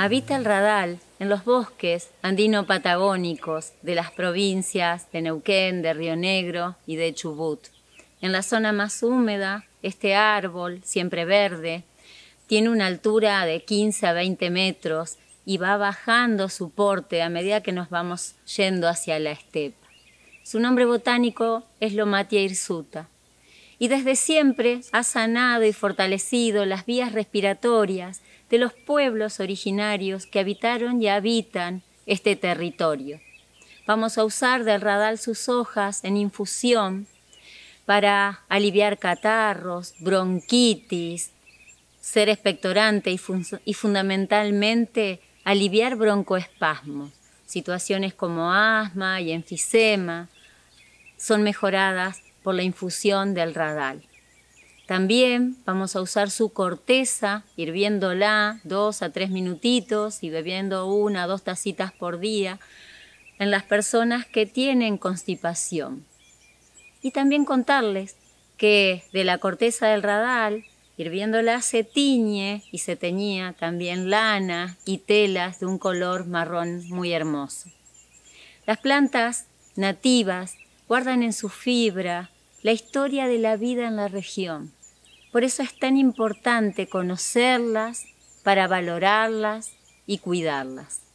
Habita el radal en los bosques andino-patagónicos de las provincias de Neuquén, de Río Negro y de Chubut. En la zona más húmeda, este árbol, siempre verde, tiene una altura de 15 a 20 metros y va bajando su porte a medida que nos vamos yendo hacia la estepa. Su nombre botánico es Lomatia hirsuta y desde siempre ha sanado y fortalecido las vías respiratorias de los pueblos originarios que habitaron y habitan este territorio. Vamos a usar del radal sus hojas en infusión para aliviar catarros, bronquitis, ser expectorante y, y fundamentalmente aliviar broncoespasmos. Situaciones como asma y enfisema son mejoradas por la infusión del radal. También vamos a usar su corteza, hirviéndola dos a tres minutitos y bebiendo una o dos tacitas por día en las personas que tienen constipación. Y también contarles que de la corteza del radal, hirviéndola se tiñe y se teñía también lana y telas de un color marrón muy hermoso. Las plantas nativas guardan en su fibra la historia de la vida en la región. Por eso es tan importante conocerlas para valorarlas y cuidarlas.